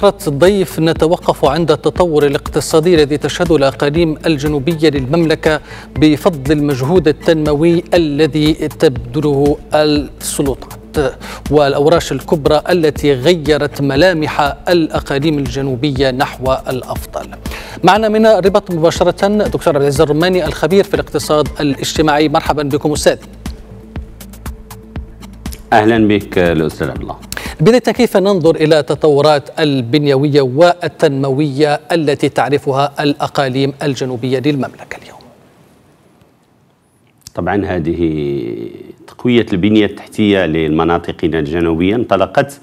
فقرة الضيف نتوقف عند التطور الاقتصادي الذي تشهده الأقاليم الجنوبية للمملكة بفضل المجهود التنموي الذي تبذله السلطات والأوراش الكبرى التي غيرت ملامح الأقاليم الجنوبية نحو الأفضل معنا من الرباط مباشرة دكتور عبد العزيز الرماني الخبير في الاقتصاد الاجتماعي مرحبا بكم أستاذ أهلا بك الأستاذ عبد الله بداية كيف ننظر إلى تطورات البنيوية والتنموية التي تعرفها الأقاليم الجنوبية للمملكة اليوم طبعا هذه تقوية البنية التحتية لمناطقنا الجنوبية انطلقت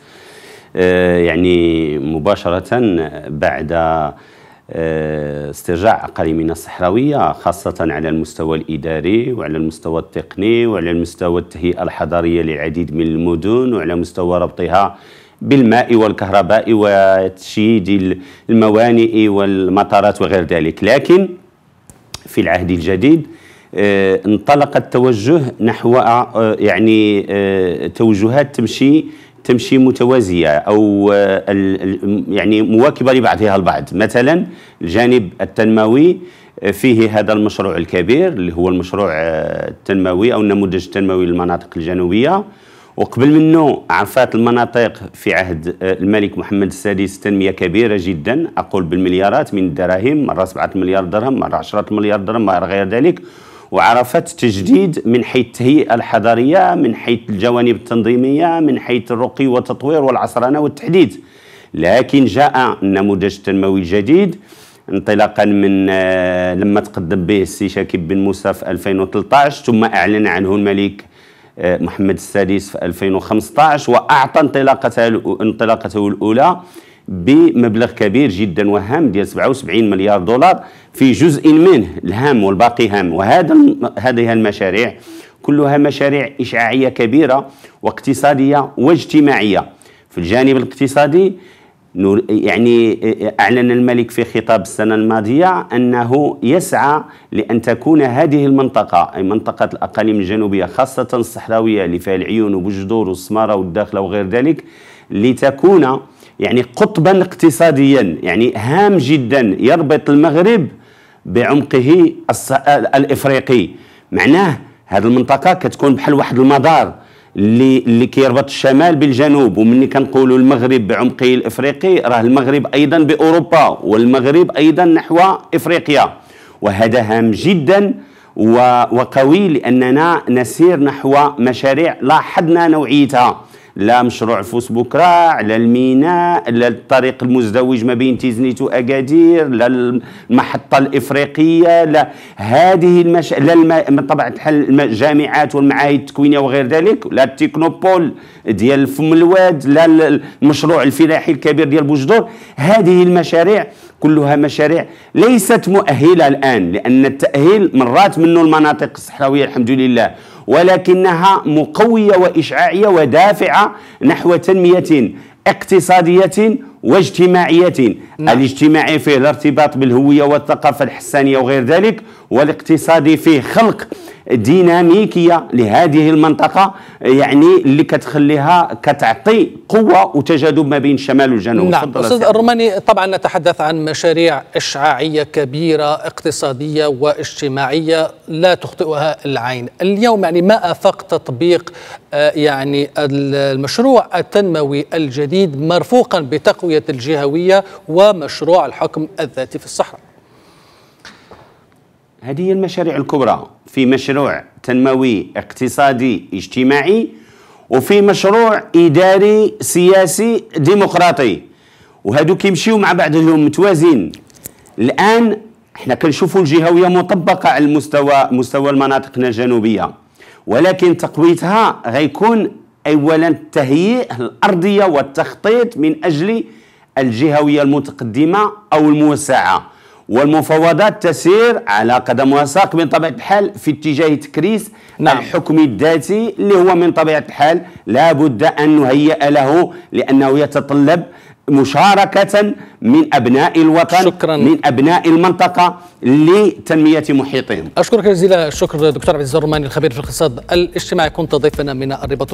آه، يعني مباشرة بعد آه، استرجاع أقاليمنا الصحراوية خاصة على المستوى الإداري وعلى المستوى التقني وعلى المستوى التهيئة الحضاريه للعديد من المدن وعلى مستوى ربطها بالماء والكهرباء وتشييد الموانئ والمطارات وغير ذلك لكن في العهد الجديد آه، انطلق التوجه نحو آه، يعني توجهات تمشي تمشي متوازيه او آه، يعني مواكبه لبعضها البعض مثلا الجانب التنموي آه، فيه هذا المشروع الكبير اللي هو المشروع آه، التنموي او النموذج التنموي للمناطق الجنوبيه وقبل منه عرفات المناطق في عهد الملك محمد السادس تنميه كبيره جدا اقول بالمليارات من الدراهم مره 7 مليار درهم مره 10 مليار درهم مره غير ذلك وعرفت تجديد من حيث التهيئه الحضريه من حيث الجوانب التنظيميه من حيث الرقي والتطوير والعصرنه والتحديث لكن جاء النموذج التنموي الجديد انطلاقا من آه، لما تقدم به السي شاكيب بن موسى في 2013 ثم اعلن عنه الملك آه، محمد السادس في 2015 واعطى انطلاقته انطلاقته الاولى بمبلغ كبير جدا وهام ديال 77 مليار دولار في جزء منه الهام والباقي هام وهذا هذه المشاريع كلها مشاريع إشعاعية كبيرة واقتصادية واجتماعية في الجانب الاقتصادي يعني أعلن الملك في خطاب السنة الماضية أنه يسعى لأن تكون هذه المنطقة أي منطقة الأقاليم الجنوبية خاصة الصحراوية اللي فيها العيون وبجدور والسمارة والداخلة وغير ذلك لتكون يعني قطبا اقتصاديا يعني هام جدا يربط المغرب بعمقه الافريقي معناه هذه المنطقه كتكون بحال واحد المدار اللي اللي كيربط الشمال بالجنوب ومني كنقولوا المغرب بعمقه الافريقي راه المغرب ايضا باوروبا والمغرب ايضا نحو افريقيا وهذا هام جدا وقوي لاننا نسير نحو مشاريع لاحظنا نوعيتها لا مشروع فوس بكرة لا الميناء لا الطريق المزدوج ما بين تيزنيت وأكادير لا المحطة الإفريقية لا هذه المش... لا الم... من طبعة الجامعات والمعاهد التكوينية وغير ذلك لا التكنوبول ديال فم الواد لا المشروع الفلاحي الكبير ديال بوجدور هذه المشاريع كلها مشاريع ليست مؤهلة الآن لأن التأهيل مرات منه المناطق الصحراوية الحمد لله ولكنها مقوية وإشعاعية ودافعة نحو تنمية اقتصادية واجتماعية نعم. الاجتماعي فيه الارتباط بالهوية والثقافة الحسانية وغير ذلك والاقتصادي فيه خلق ديناميكيه لهذه المنطقه يعني اللي كتخليها كتعطي قوه وتجاذب ما بين الشمال والجنوب نعم استاذ الروماني طبعا نتحدث عن مشاريع اشعاعيه كبيره اقتصاديه واجتماعيه لا تخطئها العين اليوم يعني ما افاق تطبيق آه، يعني المشروع التنموي الجديد مرفوقا بتقوى التسوية الجهوية ومشروع الحكم الذاتي في الصحراء هذه المشاريع الكبرى في مشروع تنموي اقتصادي اجتماعي وفي مشروع إداري سياسي ديمقراطي وهادو كيمشيو مع بعضهم متوازين الآن احنا كنشوفوا الجهوية مطبقة على المستوى مستوى المناطق الجنوبية ولكن تقويتها غيكون أولا تهيئ الأرضية والتخطيط من أجل الجهوية المتقدمة أو الموسعة والمفاوضات تسير على قدم وساق من طبيعة الحال في اتجاه تكريس نعم. الحكم الذاتي اللي هو من طبيعة الحال لا بد أن نهيئ له لأنه يتطلب مشاركة من أبناء الوطن شكرا. من أبناء المنطقة لتنمية محيطهم أشكرك جزيلا الشكر دكتور عبد الرماني الخبير في الاقتصاد الاجتماعي كنت ضيفنا من الرباط